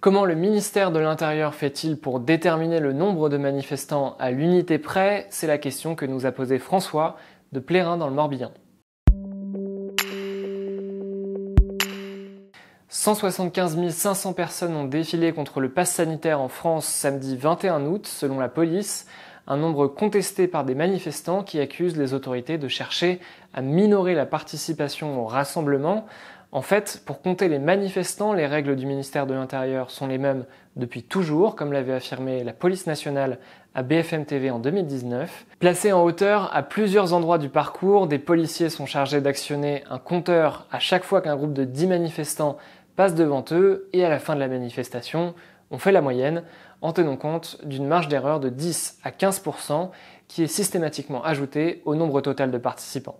Comment le ministère de l'Intérieur fait-il pour déterminer le nombre de manifestants à l'unité près C'est la question que nous a posée François de Plérin dans le Morbihan. 175 500 personnes ont défilé contre le pass sanitaire en France samedi 21 août, selon la police, un nombre contesté par des manifestants qui accusent les autorités de chercher à minorer la participation au rassemblement. En fait, pour compter les manifestants, les règles du ministère de l'Intérieur sont les mêmes depuis toujours, comme l'avait affirmé la police nationale à BFM TV en 2019. Placés en hauteur à plusieurs endroits du parcours, des policiers sont chargés d'actionner un compteur à chaque fois qu'un groupe de 10 manifestants passe devant eux et à la fin de la manifestation, on fait la moyenne en tenant compte d'une marge d'erreur de 10 à 15% qui est systématiquement ajoutée au nombre total de participants.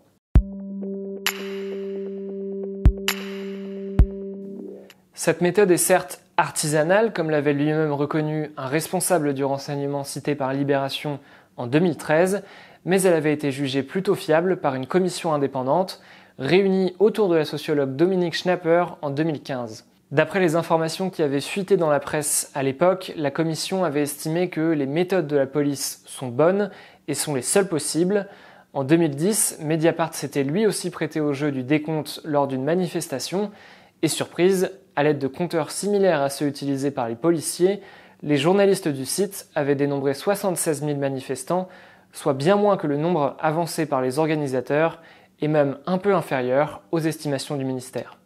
Cette méthode est certes artisanale, comme l'avait lui-même reconnu un responsable du renseignement cité par Libération en 2013, mais elle avait été jugée plutôt fiable par une commission indépendante réunie autour de la sociologue Dominique Schnapper en 2015. D'après les informations qui avaient fuité dans la presse à l'époque, la commission avait estimé que les méthodes de la police sont bonnes et sont les seules possibles. En 2010, Mediapart s'était lui aussi prêté au jeu du décompte lors d'une manifestation et surprise, à l'aide de compteurs similaires à ceux utilisés par les policiers, les journalistes du site avaient dénombré 76 000 manifestants, soit bien moins que le nombre avancé par les organisateurs et même un peu inférieur aux estimations du ministère.